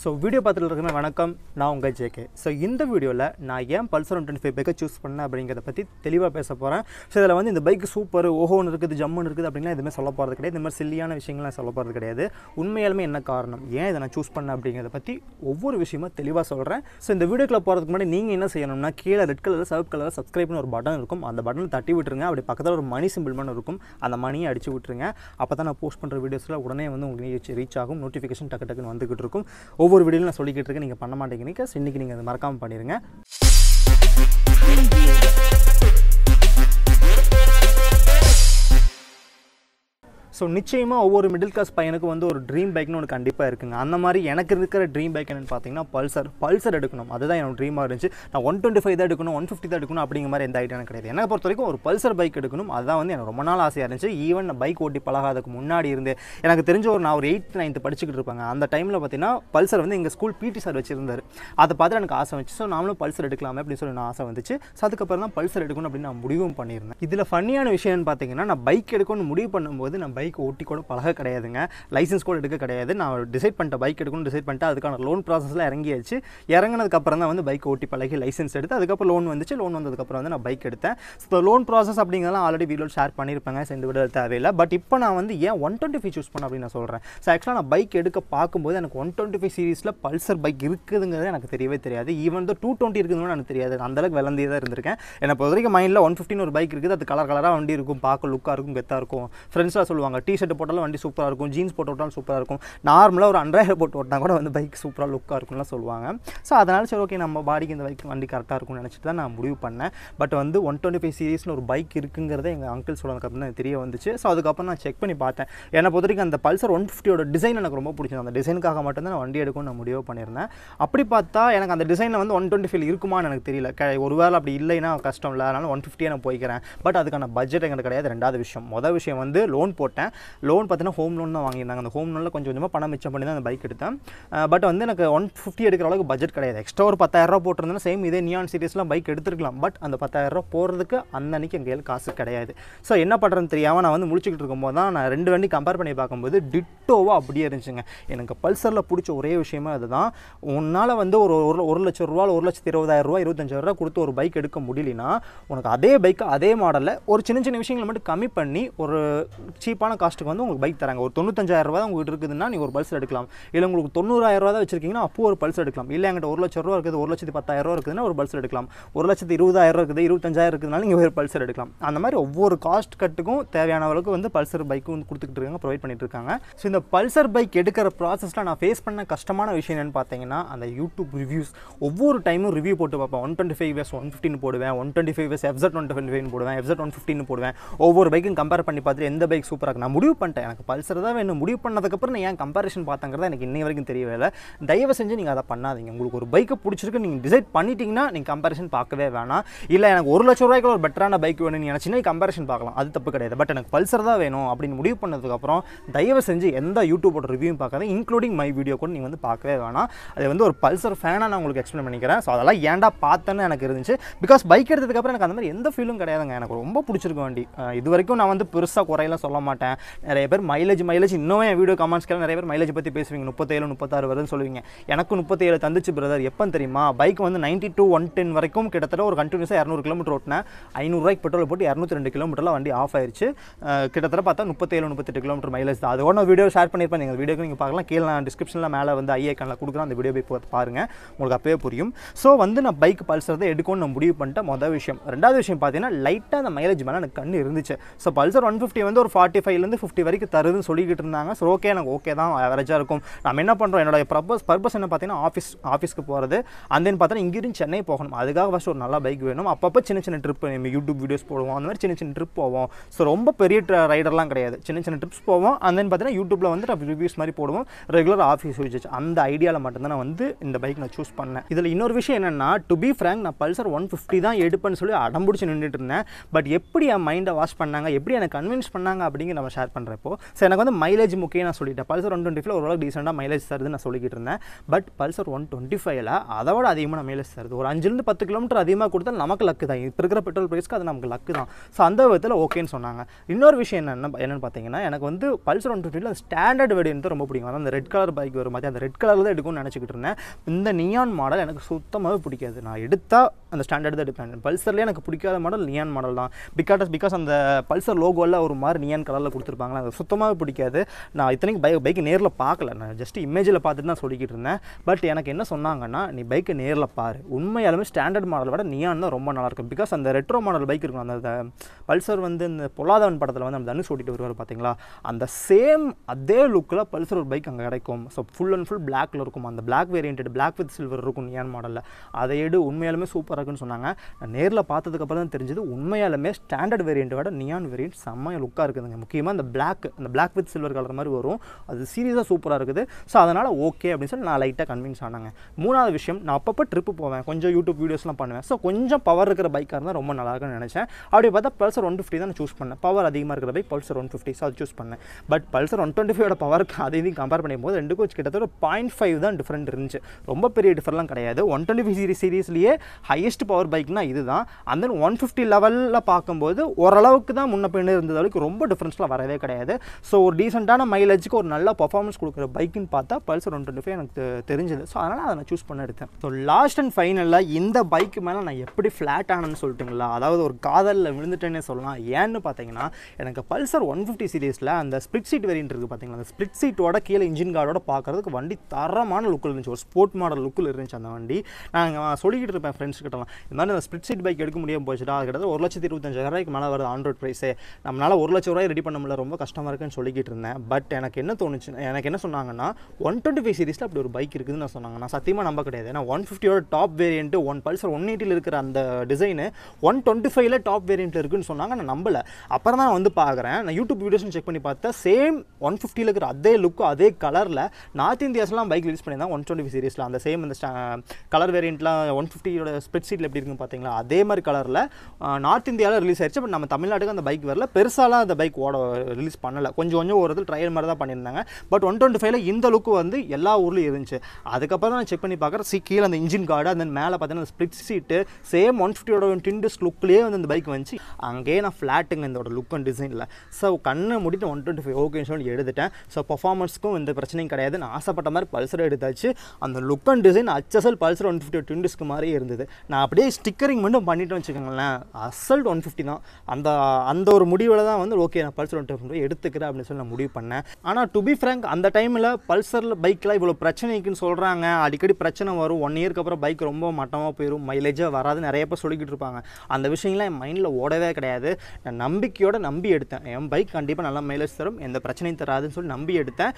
so video பார்த்துட்டு இருக்குமே வணக்கம் நான் உங்கள் ஜேகே ஸோ இந்த வீடியோவில் நான் ஏன் பல்சர் ஒன் டுவெண்ட்டி ஃபைவ் பைக்கை சூஸ் பண்ணேன் அப்படிங்கிறத பற்றி தெளிவாக பேச போகிறேன் ஸோ இதில் வந்து இந்த பைக் சூப்பர் ஓஹோன்னு இருக்குது ஜம்முன்னு இருக்குது அப்படின்னா எதுவுமே சொல்ல போகிறது கிடையாது இந்த மாதிரி சில்லியான விஷயங்கள்லாம் சொல்ல போகிறது கிடையாது உண்மையாலுமே என்ன காரணம் ஏன் இதை நான் சூஸ் பண்ணேன் அப்படிங்கிறத பற்றி ஒவ்வொரு விஷயமும் தெளிவாக சொல்கிறேன் ஸோ இந்த வீடியோக்குள்ள போகிறதுக்கு முன்னாடி நீங்கள் என்ன செய்யணும்னா கீழே ரெட் கலர் சவுப் கலர் சப்ஸ்கிரைப்னு ஒரு பட்டன் இருக்கும் அந்த பட்டனை தட்டி விட்டுருங்க அப்படி பக்கத்தில் ஒரு மணி சிம்பிள் மணி இருக்கும் அந்த மணியை அடிச்சு விட்டுருங்க அப்போ தான் நான் போஸ்ட் பண்ணுற வீடியோஸில் உடனே வந்து உங்களுக்கு ரீச் ஆகும் நோட்டிஃபிகேஷன் டக்கு டக்குன்னு வந்துக்கிட்டு இருக்கும் ஒவ்வொரு வீடியோவில் நான் சொல்லிக்கிட்டு இருக்கேன் நீங்கள் பண்ண மாட்டேங்கிறீங்க இன்றைக்கி நீங்கள் அது மறக்காமல் பண்ணிடுங்க ஸோ நிச்சயமாக ஒவ்வொரு மிடில் கிளாஸ் பையனுக்கு வந்து ஒரு ட்ரீம் பைக்னு ஒன்று கண்டிப்பாக இருக்குங்க அந்த மாதிரி எனக்கு இருக்கிற ட்ரீம் பைக் என்னென்னு பார்த்தீங்கன்னா பல்சர் பல்சர் எடுக்கணும் அதுதான் என்னோட ட்ரீமாக இருந்துச்சு நான் ஒன் டுவெண்ட்டி ஃபைவ் தான் எடுக்கணும் ஒன் ஃபிஃப்டி தான் எடுக்கணும் அப்படிங்கிற மாதிரி எந்த ஐட்டம் கிடையாது என்னை பொறுத்த வரைக்கும் ஒரு பல்சர் பைக் எடுக்கணும் அதுதான் வந்து எனக்கு ரொம்ப நாள் ஆசையாக இருந்துச்சு ஈவன் நான் பைக் ஓட்டி பழகாததுக்கு முன்னாடி இருந்து எனக்கு தெரிஞ்ச ஒரு நான் ஒரு எயித் நைன்த்து படிச்சுக்கிட்டு இருப்பாங்க அந்த டைமில் பார்த்தீங்கன்னா பல்சர் வந்து எங்கள் ஸ்கூல் பிடி சார் வச்சிருந்தார் அதை பார்த்து எனக்கு ஆசை வந்துச்சு ஸோ நாமளும் பல்சர் எடுக்கலாமே அப்படின்னு சொல்லி நான் ஆசை வந்துச்சு ஸோ அதுக்கப்புறம் தான் பல்சர் எடுக்கணும் அப்படின்னு நான் முடிவும் பண்ணியிருந்தேன் இதில் ஃபன்னியான விஷயம்னு பார்த்தீங்கன்னா நான் பைக் எடுக்கணும்னு முடிவு பண்ணும்போது நான் பைக் பைக் ஓட்டி கூட பழக கிடையாதுங்க லைசன்ஸ் கூட எடுக்க கிடையாது நான் டிசைட் பண்ணிட்டேன் பைக் எடுக்கணும்னு டிசைட் பண்ணிட்டு அதுக்கான லோன் ப்ராசஸில் இறங்கியாச்சு இறங்கினதுக்கப்புறம் தான் வந்து பைக் ஓட்டி பழகி லைசன்ஸ் எடுத்து அதுக்கப்புறம் லோன் வந்துச்சு லோன் வந்ததுக்கப்புறம் வந்து நான் பைக் எடுத்தேன் ஸோ லோன் ப்ராசஸ் அப்படிங்கிறதெல்லாம் ஆல்ரெடி வீடியோ ஷேர் பண்ணியிருப்பாங்க சேர்ந்து இந்த வீடியோ தேவையில்லை பட் இப்போ நான் வந்து ஏன் ஒன் டுவெண்ட்டி ஃபைவ் சூஸ் பண்ண அப்படின்னு நான் சொல்கிறேன் ஸோ ஆக்சுவலாக நான் பைக் எடுக்க பார்க்கும்போது எனக்கு ஒன் டுவெண்ட்டி ஃபைவ் சீரிஸில் பல்சர் பைக் இருக்குதுங்கிறது எனக்கு தெரியவே தெரியாது ஈவன் தான் டூ டுவெண்ட்டி இருக்குதுன்னு எனக்கு தெரியாது அந்தளவுக்கு விளந்தே தான் இருந்திருக்கேன் எனக்கு பொறுத்த வரைக்கும் மைண்டில் ஒன் ஃபிஃப்டின் ஒரு பைக் இருக்குது அது கலர் கலராக வண்டி இருக்கும் பார்க்க லுக்காக இருக்கும் கெத்தாக இருக்கும் ஃப்ரெண்ட்ஸ்லாம் சொல்லுவாங்க போடுவாங்க டி ஷர்ட் போட்டாலும் வண்டி சூப்பராக இருக்கும் ஜீன்ஸ் போட்டு விட்டாலும் சூப்பராக இருக்கும் நார்மலாக ஒரு அண்ட்ராய்ட் போட்டு விட்டால் கூட வந்து பைக் சூப்பராக லுக்காக இருக்கும்லாம் சொல்லுவாங்க ஸோ அதனால் சரி ஓகே நம்ம பாடிக்கு இந்த பைக் வண்டி கரெக்டாக இருக்கும்னு நினச்சிட்டு தான் நான் முடிவு பண்ணேன் பட் வந்து ஒன் டுவெண்ட்டி ஃபைவ் சீரீஸில் ஒரு பைக் இருக்குங்கிறத எங்கள் அங்கிள் சொன்னதுக்கப்புறம் தான் தெரிய வந்துச்சு ஸோ அதுக்கப்புறம் நான் செக் பண்ணி பார்த்தேன் என்னை பொறுத்தவரைக்கும் அந்த பல்சர் ஒன் ஃபிஃப்டியோட டிசைன் எனக்கு ரொம்ப பிடிச்சது அந்த டிசைனுக்காக மட்டும்தான் நான் வண்டி எடுக்கும்னு நான் முடிவு பண்ணியிருந்தேன் அப்படி பார்த்தா எனக்கு அந்த டிசைனில் வந்து ஒன் டுவெண்ட்டி ஃபைவ் இருக்குமான்னு எனக்கு தெரியல க ஒருவேளை அப்படி இல்லைன்னா கஷ்டம் இல்லை அதனால் ஒன் ஃபிஃப்டியாக நான் போய்க்கிறேன் பட் அதுக்கான பட்ஜெட் எங்களுக்கு கிடையாது ரெண்டாவது விஷயம் மொதல் விஷயம் வந்து லோன் போட்டேன் எடுத்தேன் லோன் பார்த்தீங்கன்னா ஹோம் லோன் தான் வாங்கியிருந்தாங்க அந்த ஹோம் லோனில் கொஞ்சம் கொஞ்சமாக பணம் மிச்சம் பண்ணி தான் அந்த பைக் எடுத்தேன் பட் வந்து எனக்கு ஒன் ஃபிஃப்டி எடுக்கிற அளவுக்கு பட்ஜெட் கிடையாது எக்ஸ்ட்ரா ஒரு பத்தாயிரரூபா போட்டிருந்தேன்னா சேம் இதே நியான் சீரியஸ்லாம் பைக் எடுத்துருக்கலாம் பட் அந்த பத்தாயிரரூபா போகிறதுக்கு அந்த அன்னைக்கு எங்கள் கையில் காசு கிடையாது ஸோ என்ன பண்ணுறதுன்னு தெரியாமல் நான் வந்து முடிச்சுக்கிட்டு இருக்கும்போது தான் நான் ரெண்டு வண்டி கம்பேர் பண்ணி பார்க்கும்போது டிட்டோவாக அப்படியே இருந்துச்சுங்க எனக்கு பல்சரில் பிடிச்ச ஒரே விஷயமே அதுதான் உன்னால் வந்து ஒரு ஒரு ஒரு லட்சம் ரூபா ஒரு லட்சத்தி இருபதாயிரம் ரூபா இருபத்தஞ்சாயிரம் கொடுத்து ஒரு பைக் எடுக்க முடியலன்னா உனக்கு அதே பைக்கை அதே மாடலில் ஒரு சின்ன சின்ன விஷயங்களை மட்டும் கம்மி பண்ணி ஒரு சீப்பான கம்மியான காஸ்ட்டுக்கு வந்து உங்களுக்கு பைக் தராங்க ஒரு தொண்ணூத்தஞ்சாயிரம் ரூபா உங்களுக்கு இருக்குதுன்னா நீங்கள் ஒரு பல்ஸ் எடுக்கலாம் இல்லை உங்களுக்கு தொண்ணூறாயிரம் ரூபா தான் வச்சிருக்கீங்கன்னா அப்போ ஒரு பல்ஸ் எடுக்கலாம் இல்லை எங்கிட்ட ஒரு லட்ச ரூபா இருக்குது ஒரு லட்சத்து பத்தாயிரம் ரூபா இருக்குதுன்னா ஒரு பல்ஸ் எடுக்கலாம் ஒரு லட்சத்து இருபதாயிரம் இருக்குது இருபத்தஞ்சாயிரம் இருக்குதுனால நீங்கள் ஒரு பல்சர் எடுக்கலாம் அந்த மாதிரி ஒவ்வொரு காஸ்ட் கட்டுக்கும் தேவையான அளவுக்கு வந்து பல்சர் பைக்கும் வந்து கொடுத்துக்கிட்டு இருக்காங்க ப்ரொவைட் பண்ணிட்டு இருக்காங்க ஸோ இந்த பல்சர் பைக் எடுக்கிற ப்ராசஸில் நான் ஃபேஸ் பண்ண கஷ்டமான விஷயம் என்னென்னு பார்த்தீங்கன்னா அந்த யூடியூப் ரிவ்யூஸ் ஒவ்வொரு டைமும் ரிவ்யூ போட்டு பார்ப்பேன் one twenty five S one fifteen போடுவேன் ஒன் டுவெண்ட்டி ஃபைவ் எஸ் எஃப்செட் ஒன் டுவெண்ட்டி ஃபைவ் போடுவேன் எஃப்செட் ஒன் ஃபிஃப்டின் போடுவேன் ஒவ்வொரு பைக்கும் கம்பேர் பண்ணி பார்த்துட்டு எந்த பைக் சூப்பராக இருக்கும் நான் முடிவு பண்ணிட்டேன் எனக்கு பல்சர் தான் வேணும் முடிவு பண்ணதுக்கப்புறம் நான் ஏன் கம்பேரிஷன் பார்த்தங்கிறத எனக்கு இன்னை வரைக்கும் தெரியவே இல்லை தயவு செஞ்சு நீங்கள் அதை பண்ணாதீங்க உங்களுக்கு ஒரு பைக்கை பிடிச்சிருக்கு நீங்கள் டிசைட் பண்ணிட்டீங்கன்னா நீங்கள் கம்பேரிஷன் பார்க்கவே வேணாம் இல்லை எனக்கு ஒரு லட்ச ரூபாய்க்கு ஒரு பெட்டரான பைக் வேணும்னு சின்ன கம்பேரிஷன் பார்க்கலாம் அது தப்பு கிடையாது பட் எனக்கு பல்சர் தான் வேணும் அப்படின்னு முடிவு பண்ணதுக்கப்புறம் தயவு செஞ்சு எந்த யூடியூபோட ரிவ்யூவும் பார்க்காத இன்க்ளூடிங் மை வீடியோ கூட நீங்கள் வந்து பார்க்கவே வேணாம் அது வந்து ஒரு பல்சர் ஃபேனாக நான் உங்களுக்கு எக்ஸ்பிளைன் பண்ணிக்கிறேன் ஸோ அதெல்லாம் ஏன்டா பார்த்தேன்னு எனக்கு இருந்துச்சு பிகாஸ் பைக் எடுத்ததுக்கப்புறம் எனக்கு அந்த மாதிரி எந்த ஃபீலும் கிடையாதுங்க எனக்கு ரொம்ப பிடிச்சிருக்கு வண்டி இது வரைக்கும் நான் வந்து பெருசாக குறையெல்லாம் சொல்ல மாட்டேன் மாட்டேன் நிறைய பேர் மைலேஜ் மைலேஜ் இன்னும் என் வீடியோ கமெண்ட்ஸ்க்கெல்லாம் நிறைய பேர் மைலேஜ் பற்றி பேசுவீங்க முப்பத்தேழு முப்பத்தாறு வருதுன்னு சொல்லுவீங்க எனக்கு முப்பத்தேழு தந்துச்சு பிரதர் எப்போ தெரியுமா பைக் வந்து நைன்ட்டி டூ ஒன் டென் வரைக்கும் கிட்டத்தட்ட ஒரு கண்டினியூஸாக இரநூறு கிலோமீட்டர் ஓட்டினேன் ஐநூறுரூவாய்க்கு பெட்ரோல் போட்டு இரநூத்தி ரெண்டு கிலோமீட்டரில் வண்டி ஆஃப் ஆயிடுச்சு கிட்டத்தட்ட பார்த்தா முப்பத்தேழு முப்பத்தெட்டு கிலோமீட்டர் மைலேஜ் தான் அதோட வீடியோ ஷேர் பண்ணியிருப்பேன் நீங்கள் வீடியோக்கு நீங்கள் பார்க்கலாம் கீழே நான் டிஸ்கிரிப்ஷனில் மேலே வந்து கனில் கொடுக்குறேன் அந்த வீடியோ போய் பாருங்கள் உங்களுக்கு அப்பவே புரியும் ஸோ வந்து நான் பைக் பல்சர் தான் எடுக்கணும்னு நான் முடிவு பண்ணிட்டேன் மொதல் விஷயம் ரெண்டாவது விஷயம் பார்த்தீங்கன்னா லைட்டாக அந்த மைலேஜ் மேலே எனக்கு கண்ணு இருந்துச்சு ஸோ பல்சர் ஒன் ஃபிஃப்டி வந்து ஒரு ஃபார்ட்டி ஃபைவ் ஃபைவ்லேருந்து ஃபிஃப்டி வரைக்கும் தருதுன்னு சொல்லிக்கிட்டு இருந்தாங்க ஸோ ஓகே எனக்கு ஓகே தான் அவரேஜாக இருக்கும் நம்ம என்ன பண்ணுறோம் என்னோடய பர்பஸ் பர்பஸ் என்ன பார்த்தீங்கன்னா ஆஃபீஸ் ஆஃபீஸ்க்கு போகிறது அந்த தென் பார்த்தா இங்கிருந்து சென்னை போகணும் அதுக்காக ஃபஸ்ட் ஒரு நல்ல பைக் வேணும் அப்பப்போ சின்ன சின்ன ட்ரிப் நம்ம யூடியூப் வீடியோஸ் போடுவோம் அந்த மாதிரி சின்ன சின்ன ட்ரிப் போவோம் ஸோ ரொம்ப பெரிய ரைடர்லாம் கிடையாது சின்ன சின்ன ட்ரிப்ஸ் போவோம் அந்த தென் பார்த்தீங்கன்னா யூடியூப்பில் வந்து நம்ம ரிவ்யூஸ் மாதிரி போடுவோம் ரெகுலர் ஆஃபீஸ் வச்சு அந்த ஐடியாவில் மட்டும்தான் வந்து இந்த பைக் நான் சூஸ் பண்ணேன் இதில் இன்னொரு விஷயம் என்னென்னா டு பி ஃப்ரேங்க் நான் பல்சர் ஒன் ஃபிஃப்டி தான் எடுப்பேன்னு சொல்லி அடம்பிடிச்சு நின்றுட்டு இருந்தேன் பட் எப்படி என் மைண்டை வாஷ் பண்ணாங்க எப்படி எனக்கு கன்வின்ஸ் பண்ணாங்க அப்படிங்கிற நம்ம ஷேர் பண்ணுறப்போ ஸோ எனக்கு வந்து மைலேஜ் முக்கியம் நான் சொல்லிட்டேன் பல்சர் ஒன் டுவெண்ட்டி ஃபைவ் ஓரளவுக்கு டீசெண்டாக மைலேஜ் தருதுன்னு நான் சொல்லிக்கிட்டு இருந்தேன் பட் பல்சர் ஒன் டுவெண்ட்டி ஃபைவ்ல அதோட அதிகமாக நான் மைலேஜ் தருது ஒரு அஞ்சுலேருந்து பத்து கிலோமீட்டர் அதிகமாக கொடுத்தா நமக்கு லக்கு தான் இப்போ இருக்கிற பெட்ரோல் ப்ரைஸ்க்கு அது நமக்கு லக்கு தான் ஸோ அந்த விதத்தில் ஓகேன்னு சொன்னாங்க இன்னொரு விஷயம் என்ன என்னென்னு பார்த்தீங்கன்னா எனக்கு வந்து பல்சர் ஒன் டுவெண்ட்டியில் ஸ்டாண்டர்ட் வேடியன்ட்டு ரொம்ப பிடிக்கும் அதான் அந்த ரெட் கலர் பைக் வரும் மாதிரி அந்த ரெட் கலரில் தான் எடுக்கும்னு நினச்சிக்கிட்டு இருந்தேன் இந்த நியான் மாடல் எனக்கு சுத்தமாகவே பிடிக்காது நான் எடுத்தால் அந்த ஸ்டாண்டர்ட் தான் எடுப்பேன் பல்சர்லேயே எனக்கு பிடிக்காத மாடல் நியான் மாடல் தான் பிகாட் பிகாஸ் அந்த பல்சர் லோகோவில் ஒரு மாதிரி நியான் கலரில் கொடுத்துருப்பாங்களா அது சுத்தமாகவே பிடிக்காது நான் இத்தனைக்கு பைக் பைக்கு நேரில் பார்க்கல நான் ஜஸ்ட் இமேஜில் பார்த்துட்டு தான் சொல்லிக்கிட்டு இருந்தேன் பட் எனக்கு என்ன சொன்னாங்கன்னா நீ பைக்கை நேரில் பாரு உண்மையாலுமே ஸ்டாண்டர்ட் மாடல் விட நியான் தான் ரொம்ப நல்லாயிருக்கும் பிகாஸ் அந்த ரெட்ரோ மாடல் பைக் இருக்கும் அந்த பல்சர் வந்து இந்த பொல்லாதவன் படத்தில் வந்து அந்த தனுஷ் ஓட்டிட்டு வருவார் பார்த்தீங்களா அந்த சேம் அதே லுக்கில் பல்சர் ஒரு பைக் அங்கே கிடைக்கும் ஸோ ஃபுல் அண்ட் ஃபுல் பிளாக்கில் இருக்கும் அந்த black variant black with silver இருக்கும் நியான் மாடலில் அதை எடு உண்மையாலுமே சூப்பராக இருக்குன்னு சொன்னாங்க நான் நேரில் பார்த்ததுக்கப்புறம் தான் தெரிஞ்சது உண்மையாலுமே ஸ்டாண்டர்ட் வேரியண்ட்டை விட நியான் வேரியன்ட் செம்மையாக லுக்காக இருக்குதுங்க முக்கியமாக முக்கியமாக அந்த பிளாக் அந்த பிளாக் வித் சில்வர் கலர் மாதிரி வரும் அது சீரியஸாக சூப்பராக இருக்குது ஸோ அதனால் ஓகே அப்படின்னு சொல்லி நான் லைட்டாக கன்வின்ஸ் ஆனாங்க மூணாவது விஷயம் நான் அப்பப்போ ட்ரிப்பு போவேன் கொஞ்சம் யூடியூப் வீடியோஸ்லாம் பண்ணுவேன் ஸோ கொஞ்சம் பவர் இருக்கிற பைக்காக இருந்தால் ரொம்ப நல்லா இருக்கும்னு நினச்சேன் அப்படி பார்த்தா பல்சர் ஒன் ஃபிஃப்டி தான் சூஸ் பண்ணேன் பவர் அதிகமாக இருக்கிற bike Pulsar one fifty so அது சூஸ் பண்ணேன் but Pulsar one twenty five பவருக்கு அதை இதையும் கம்பேர் பண்ணும்போது ரெண்டுக்கும் கிட்டத்தட்ட பாயிண்ட் ஃபைவ் தான் டிஃப்ரெண்ட் இருந்துச்சு ரொம்ப பெரிய டிஃப்ரெண்ட்லாம் கிடையாது ஒன் டுவெண்ட்டி ஃபைவ் சீரி சீரீஸ்லேயே ஹையஸ்ட் பவர் பைக்னால் இது தான் அந்த ஒன் ஃபிஃப்டி லெவலில் பார்க்கும்போது ஓரளவுக்கு தான் முன்ன பின்னு இருந்தது அளவுக்கு ரொம்ப டிஃப்ரென்ஸ்லாம் வரவே கிடையாது ஸோ ஒரு டீசெண்டான மைலேஜுக்கு ஒரு நல்ல பர்ஃபார்மன்ஸ் கொடுக்குற பைக்குன்னு பார்த்தா பல்சர் ஒன் டுவெண்ட்டி ஃபைவ் எனக்கு தெரிஞ்சது ஸோ அதனால் அதை நான் சூஸ் பண்ண எடுத்தேன் ஸோ லாஸ்ட் அண்ட் ஃபைனலில் இந்த பைக்கு மேலே நான் எப்படி ஃப்ளாட் ஆனேன்னு சொல்லிட்டுங்களா அதாவது ஒரு காதலில் விழுந்துட்டேன்னே சொல்லலாம் ஏன்னு பார்த்தீங்கன்னா எனக்கு பல்சர் ஒன் ஃபிஃப்டி சீரீஸில் அந்த ஸ்பிட் சீட் வேரியன்ட் இருக்குது பார்த்தீங்களா அந்த ஸ்பிட் சீட்டோட கீழே இன்ஜின் கார்டோட பார்க்குறதுக்கு வண்டி தரமான லுக்கில் இருந்துச்சு ஒரு ஸ்போர்ட் மாடல் லுக்கில் இருந்துச்சு அந்த வண்டி நாங்கள் சொல்லிக்கிட்டு இருப்பேன் ஃப்ரெண்ட்ஸ் கிட்டலாம் இந்த மாதிரி அந்த ஸ்பிளிட் சீட் பைக் எடுக்க முடியாமல் போச்சுட்டா அது கிட்டத்தட்ட ஒரு லட்சத்தி இருபத்தஞ்சாயிரம் ரூபாய்க்கு மேலே வருது ஆண்ட்ராய்ட் ப்ரைஸே நம்மளால் ஒரு லட்ச ரூபாய் ரெடி பண்ண ரேமில் ரொம்ப கஷ்டமாக இருக்குன்னு சொல்லிக்கிட்டு இருந்தேன் பட் எனக்கு என்ன தோணுச்சு எனக்கு என்ன சொன்னாங்கன்னா ஒன் டுவெண்ட்டி ஃபைவ் சீரிஸில் அப்படி ஒரு பைக் இருக்குதுன்னு நான் சொன்னாங்க நான் சத்தியமாக நம்ப கிடையாது ஏன்னா ஒன் ஃபிஃப்டியோட top variant one Pulsar one எயிட்டியில் இருக்கிற அந்த டிசைனு ஒன் டுவெண்ட்டி ஃபைவ்ல டாப் வேரியண்ட்டில் இருக்குன்னு சொன்னாங்க நான் நம்பலை அப்புறம் தான் வந்து பார்க்குறேன் நான் யூடியூப் வீடியோஸ்னு செக் பண்ணி பார்த்தா சேம் ஒன் ஃபிஃப்டியில் இருக்கிற அதே லுக்கு அதே கலரில் நார்த் இந்தியாஸ்லாம் பைக் ரிலீஸ் பண்ணியிருந்தேன் ஒன் டுவெண்ட்டி ஃபைவ் சீரிஸில் அந்த சேம் அந்த கலர் வேரியண்ட்லாம் ஒன் ஃபிஃப்டியோட ஸ்பெட் ஷீட்டில் எப்படி இருக்குன்னு பார்த்தீங்களா அதே மாதிரி கலரில் நார்த் இந்தியாவில் ரிலீஸ் ஆயிடுச்சு பட் நம்ம தமிழ்நாட்டுக்கு அந்த பைக் வரல பெருசாலாம் அந்த பைக் ஓட ரிலீஸ் பண்ணலை கொஞ்சம் கொஞ்சம் ஒரு இடத்துல ட்ரையல் மாதிரி தான் பண்ணியிருந்தாங்க பட் ஒன் டுவெண்ட்டி ஃபைவ்ல இந்த லுக்கு வந்து எல்லா ஊர்லேயும் இருந்துச்சு அதுக்கப்புறம் தான் நான் செக் பண்ணி பார்க்குறேன் சி கீழே அந்த இன்ஜின் கார்டு அந்த மேலே பார்த்தீங்கன்னா ஸ்பிளிட் சீட்டு சேம் ஒன் ஃபிஃப்டியோட டின்டிஸ் லுக்லேயே வந்து இந்த பைக் வந்துச்சு அங்கேயே நான் ஃப்ளாட்டுங்க இந்தோட லுக் அண்ட் டிசைனில் ஸோ கண்ணை முடித்து ஒன் டுவெண்ட்டி ஃபைவ் ஓகேன்னு சொல்லி எடுத்துட்டேன் ஸோ பர்ஃபார்மன்ஸ்க்கும் எந்த பிரச்சனையும் கிடையாது நான் ஆசைப்பட்ட மாதிரி பல்சர் எடுத்தாச்சு அந்த லுக் அண்ட் டிசைன் அச்சசல் பல்சர் ஒன் ஃபிஃப்டி டிண்டஸ்க்கு மாதிரியே இருந்தது நான் அப்படியே ஸ்டிக்கரிங் மட்டும் பண்ணிட்டு வச்சுக்கோங்களேன் அசல்ட் ஒன் ஃபிஃப்டி தான் அந்த அந்த ஒரு முடிவில் தான் வந்து ஓகே நான் பல்சர் இன்சூரன்ஸ் டெஃபினட்டாக எடுத்துக்கிறேன் அப்படின்னு சொல்லி நான் முடிவு பண்ணேன் ஆனால் டு பி ஃப்ரங்க் அந்த டைமில் பல்சரில் பைக்கெலாம் இவ்வளோ பிரச்சனைக்குன்னு சொல்கிறாங்க அடிக்கடி பிரச்சனை வரும் ஒன் இயர்க்கு அப்புறம் பைக் ரொம்ப மட்டமாக போயிடும் மைலேஜாக வராது நிறைய பேர் சொல்லிக்கிட்டு இருப்பாங்க அந்த விஷயங்கள்லாம் என் மைண்டில் ஓடவே கிடையாது நான் நம்பிக்கையோட நம்பி எடுத்தேன் என் பைக் கண்டிப்பாக நல்லா மைலேஜ் தரும் எந்த பிரச்சனையும் தராதுன்னு சொல்லி நம்பி எடுத்தேன்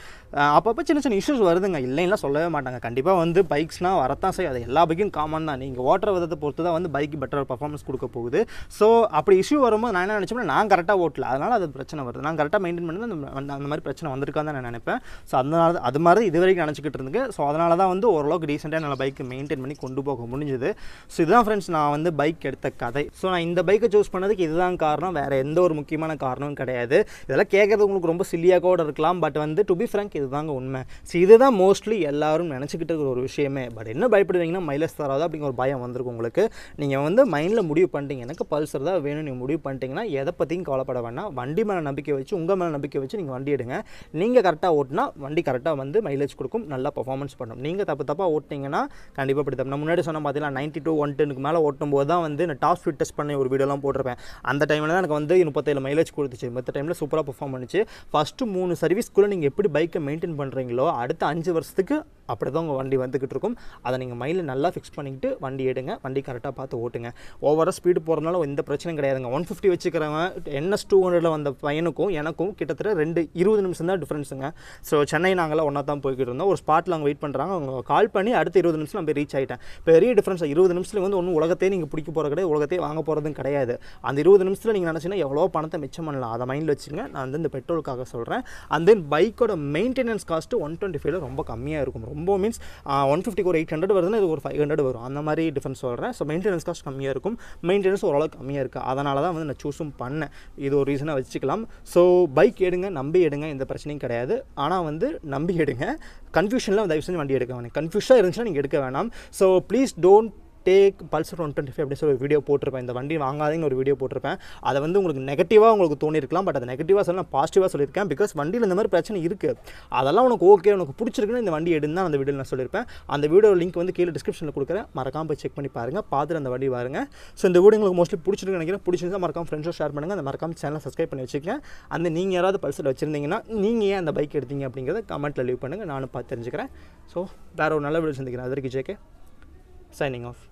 அப்பப்போ சின்ன சின்ன இஷ்யூஸ் வருதுங்க இல்லைன்னா சொல்லவே மாட்டாங்க கண்டிப்பாக வந்து பைக்ஸ்னால் வரத்தான் செய்யும் அது எல்லா பைக்கும் காமன் தான் நீங்கள் ஓட்டுற விதத்தை பொறுத்து தான் வந்து பைக் பெட்டர் பர்ஃபார்மன்ஸ் கொடுக்க போகுது ஸோ அப்படி இஷ்யூ வரும்போது நான் என்ன நினச்சோம்னா நான் கரெக்டாக ஓட்டல அதனால் அது பிரச்சனை வருது நான் கரெக்டாக மெயின்டைன் பண்ணுறது அந்த அந்த மாதிரி பிரச்சனை வந்திருக்கான்னு தான் நான் நினைப்பேன் ஸோ அதனால அது மாதிரி இது வரைக்கும் நினச்சிக்கிட்டு இருந்துங்க ஸோ அதனால தான் வந்து ஓரளவுக்கு ரீசெண்டாக நல்ல பைக் மெயின்டைன் பண்ணி கொண்டு போக முடிஞ்சுது ஸோ இதுதான் ஃப்ரெண்ட்ஸ் நான் வந்து பைக் எடுத்த கதை ஸோ நான் இந்த பைக்கை சூஸ் பண்ணதுக்கு இதுதான் காரணம் வேறு எந்த ஒரு முக்கியமான காரணமும் கிடையாது இதெல்லாம் கேட்குறது உங்களுக்கு ரொம்ப சில்லியாக கூட இருக்கலாம் பட் வந்து டு பி ஃப்ரங்க் இதுதாங்க உண்மை ஸோ இதுதான் மோஸ்ட்லி எல்லாரும் நினச்சிக்கிட்டு இருக்கிற ஒரு விஷயமே பட் என்ன பயப்படுவீங்கன்னா மைலஸ் தராது அப்படிங்கிற ஒரு பயம் வந்திருக்கும் உங்களுக்கு நீங்கள் வந்து மைண்டில் முடிவு பண்ணிட்டீங்க எனக்கு பல்சர் தான் வேணும் நீங்கள் முடிவு பண்ணிட்டீங்கன்னா எதை பற்றியும் கவலைப்பட வேண்டாம் வண்டி மேலே நம்பிக்கை வச்சு உங்கள் மேலே நம்பிக்கை வச்சு நீங்கள் வண்டி எடுங்க நீங்கள் கரெக்டாக ஓட்டினா வண்டி கரெக்டாக வந்து மைலேஜ் கொடுக்கும் நல்லா பர்ஃபார்மன்ஸ் பண்ணும் நீங்கள் தப்பு தப்பாக ஓட்டிங்கன்னா கண்டிப்பாக இப்படி தப்பு நான் முன்னாடி சொன்ன பார்த்தீங்கன்னா நைன்ட்டி டூ ஒன் டெனுக்கு மேலே ஓட்டும்போது தான் வந்து நான் டாப் ஸ்பீட் டெஸ்ட் பண்ணி ஒரு வீடியோலாம் போட்டிருப்பேன் அந்த டைமில் தான் எனக்கு வந்து முப்பத்தேழு மைலேஜ் கொடுத்துச்சு மற்ற டைமில் சூப்பராக பர்ஃபார்ம் பண்ணிச்சு ஃபஸ்ட்டு மூணு சர்வீஸ்க்குள்ளே நீங்கள் எப்படி பைக்கை மெயின்டைன் பண்ணுறீங்களோ அடுத்த அஞ்சு வருஷத்துக்கு அப்படி தான் உங்கள் வண்டி வந்துக்கிட்டு இருக்கும் அதை நீங்கள் மைலில் நல்லா ஃபிக்ஸ் பண்ணிக்கிட்டு வண்டி எடுங்க வண்டி கரெக்டாக பார்த்து ஓட்டுங்க ஓவராக ஸ்பீடு போகிறதுனால எந்த பிரச்சனையும் கிடையாதுங்க ஒன் ஃபிஃப்டி வச்சுக்கிறவங்க என்எஸ் டூ ஹண்ட்ரடில் வந்த பையனுக்கும் எனக்கும் கிட்டத்தட்ட ரெண்டு இருபது நிமிஷம் தான் டிஃப்ரென்ஸுங்க ஸோ சென்னை நாங்களாம் ஒன்றா தான் போய்கிட்டு இருந்தோம் ஒரு ஸ்பாட்டில் அவங்க வெயிட் பண்ணுறாங்க அவங்க கால் பண்ணி அடுத்த இருபது நிமிஷம் நம்ம ரீச் ஆகிட்டேன் பெரிய டிஃப்ரென்ஸ் இருபது நிமிஷத்தில் வந்து ஒன்றும் உலகத்தையே நீங்கள் பிடிக்க போகிற கிடையாது உலகத்தையே வாங்க போகிறதும் கிடையாது அந்த இருபது நிமிஷத்தில் நீங்கள் நினச்சிங்கன்னா எவ்வளோ பணத்தை மிச்சம் பண்ணலாம் அதை மைண்டில் வச்சுங்க நான் வந்து இந்த பெட்ரோலுக்காக சொல்கிறேன் அண்ட் தென் பைக்கோட மெயின்டெனன்ஸ் காஸ்ட்டு ஒன் டுவெண்ட்டி ஃபைவ்ல ரொம்ப கம்மியாக இருக்கும் ரொம்ப மீன்ஸ் ஒன் ஃபிஃப்டிக்கு ஒரு எயிட் ஹண்ட்ரட் வருதுன்னா இது ஒரு ஃபைவ் ஹண்ட்ரட் வரும் அந்த மாதிரி டிஃபரன்ஸ் சொல்கிறேன் ஸோ மெயின்டெனன்ஸ் காஸ்ட் கம்மியாக இருக்கும் மெயின்டெனன்ஸ் ஓரளவுக்கு கம்மியாக இருக்குது அதனால தான் வந்து நான் சூஸும் பண்ணேன் இது ஒரு ரீசனாக வச்சுக்கலாம் ஸோ பைக் எடுங்க நம்பி எடுங்க எந்த பிரச்சனையும் கிடையாது ஆனால் வந்து நம்பி எடுங்க கன்ஃபியூஷனில் தயவு செஞ்சு வண்டி எடுக்க வேணாம் கன்ஃபியூஷாக இருந்துச்சுன்னா நீங்கள் எடுக்க வேணாம் so please don't take Pulsar one twenty five அப்படின்னு சொல்லி ஒரு வீடியோ போட்டிருப்பேன் இந்த வண்டி வாங்காதீங்கன்னு ஒரு வீடியோ போட்டிருப்பேன் அதை வந்து உங்களுக்கு நெகட்டிவாக உங்களுக்கு தோணியிருக்கலாம் பட் அதை நெகட்டிவாக சொல்லலாம் பாசிட்டிவாக சொல்லியிருக்கேன் பிகாஸ் வண்டியில் இந்த மாதிரி பிரச்சனை இருக்குது அதெல்லாம் உனக்கு ஓகே உனக்கு பிடிச்சிருக்குன்னு இந்த வண்டி எடுந்தால் அந்த வீடியோ நான் சொல்லியிருப்பேன் அந்த வீடியோ லிங்க் வந்து கீழே டிஸ்கிரிப்ஷனில் கொடுக்குறேன் மறக்காமல் போய் செக் பண்ணி பாருங்கள் பார்த்துட்டு அந்த வண்டி பாருங்க ஸோ இந்த வீடியோ உங்களுக்கு மோஸ்ட்லி பிடிச்சிருக்கு நினைக்கிறேன் பிடிச்சிருந்தா மறக்காம ஃப்ரெண்ட்ஸும் ஷேர் பண்ணுங்கள் அந்த மறக்காம சேனல் சப்ஸ்கிரைப் பண்ணி வச்சுக்கேன் அந்த நீங்கள் யாராவது பல்சர் வச்சுருந்தீங்கன்னா நீங்கள் ஏன் அந்த பைக் எடுத்தீங்க அப்படிங்கிறத கமெண்ட்டில் லீவ் பண்ணுங்கள் நானும் பார்த்து தெரிஞ்சுக்கிறேன் ஸோ வேறு ஒரு நல்ல வீடியோ சந்திக்கிறேன் அதற்கு ஜேகே சைனிங் ஆஃப்